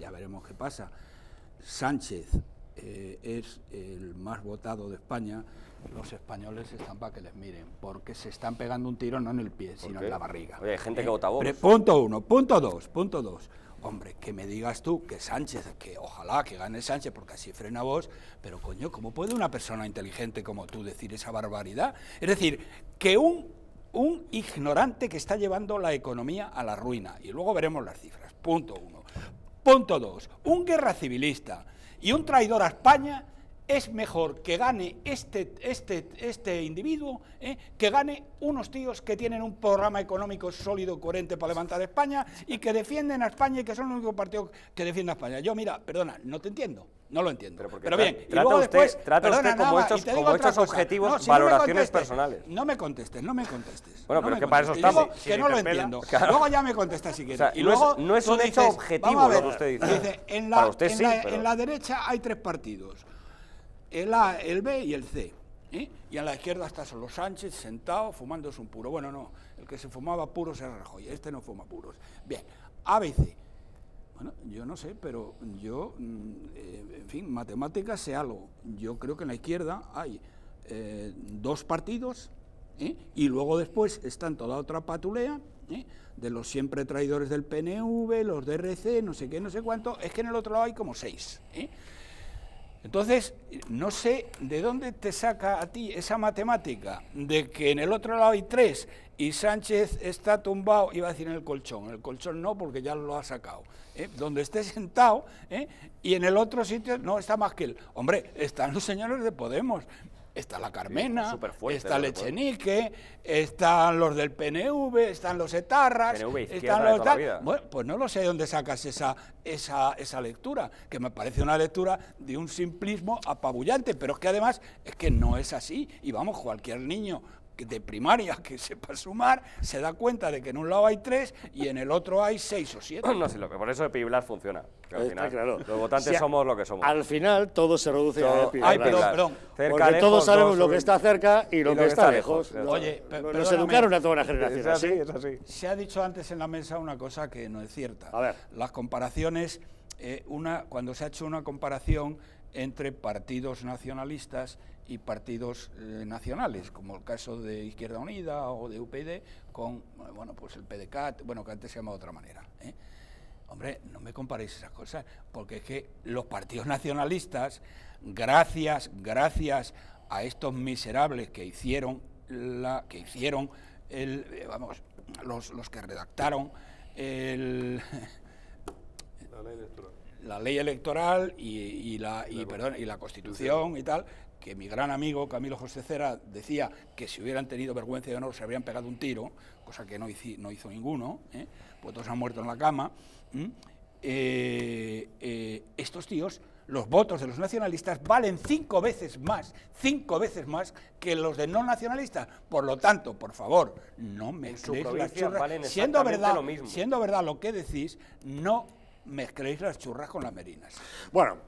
Ya veremos qué pasa. Sánchez eh, es el más votado de España. Los españoles están para que les miren, porque se están pegando un tiro no en el pie, sino en la barriga. hay gente que eh, vota vos. Punto uno, punto dos, punto dos. Hombre, que me digas tú que Sánchez, que ojalá que gane Sánchez, porque así frena vos, pero coño, ¿cómo puede una persona inteligente como tú decir esa barbaridad? Es decir, que un, un ignorante que está llevando la economía a la ruina, y luego veremos las cifras, punto uno. Punto 2. Un guerra civilista y un traidor a España es mejor que gane este, este, este individuo ¿eh? que gane unos tíos que tienen un programa económico sólido, coherente para levantar España y que defienden a España y que son el único partido que defiende a España. Yo, mira, perdona, no te entiendo. No lo entiendo. Pero, bien, trata, y luego usted, después, trata perdona, usted como estos hechos, como objetivos valoraciones personales. No me contestes, no me contestes. Bueno, pero pero que para eso estamos. que no lo entiendo. Luego ya me contestas si quieres. y, luego, no es, un hecho objetivo lo que usted dice. para usted sí, pero... en la derecha hay tres partidos el A, el B y el C. ¿eh? Y a la izquierda está solo Sánchez sentado fumándose un puro. Bueno, no, el que se fumaba puros era Rajoy, este no fuma puros. Bien, A, B C. Bueno, yo no sé, pero yo, mm, eh, en fin, matemáticas sé algo. Yo creo que en la izquierda hay eh, dos partidos y luego después están toda otra patulea de los siempre traidores del PNV, los DRC, no sé qué, no sé cuánto. Es que en el otro lado hay como seis. Entonces, no sé de dónde te saca a ti esa matemática de que en el otro lado hay tres y Sánchez está tumbado, iba a decir en el colchón, en el colchón no porque ya lo ha sacado, ¿eh? donde esté sentado ¿eh? y en el otro sitio no está más que él. Hombre, están los señores de Podemos, Está la Carmena, está el Echenique, están los del PNV, están los etarras, están los tal. pues no lo sé de dónde sacas esa, esa, esa lectura, que me parece una lectura de un simplismo apabullante, pero es que además es que no es así. Y vamos, cualquier niño, de primaria que sepa sumar, se da cuenta de que en un lado hay tres y en el otro hay seis o siete. No sé, lo que por eso el Piblar funciona. al final, claro. Los votantes somos lo que somos. Al final todo se reduce a Piblar. Porque todos sabemos lo que está cerca y lo, que, está, lejos. lejos. Oye, nos educaron a toda una generación. así, es así. Se ha dicho antes en la mesa una cosa que no es cierta. A ver. Las comparaciones eh, una, cuando se ha hecho una comparación entre partidos nacionalistas y partidos eh, nacionales, como el caso de Izquierda Unida o de UPD, con, bueno, pues el PDCAT, bueno, que antes se llamaba de otra manera. ¿eh? Hombre, no me comparéis esas cosas, porque es que los partidos nacionalistas, gracias, gracias a estos miserables que hicieron la, que hicieron el, vamos, los, los que redactaron el la ley electoral y, la, y, perdón, y la Constitución y tal, que mi gran amigo Camilo José Cera decía que si hubieran tenido vergüenza y honor se habrían pegado un tiro, cosa que no, hizo, no hizo ninguno, ¿eh? pues todos han muerto en la cama. Eh, eh, estos tíos, los votos de los nacionalistas valen cinco veces más, cinco veces más que los de no nacionalistas. Por lo tanto, por favor, no me las Siendo verdad, lo mismo. siendo verdad lo que decís, no mezcléis las churras con las merinas. Bueno,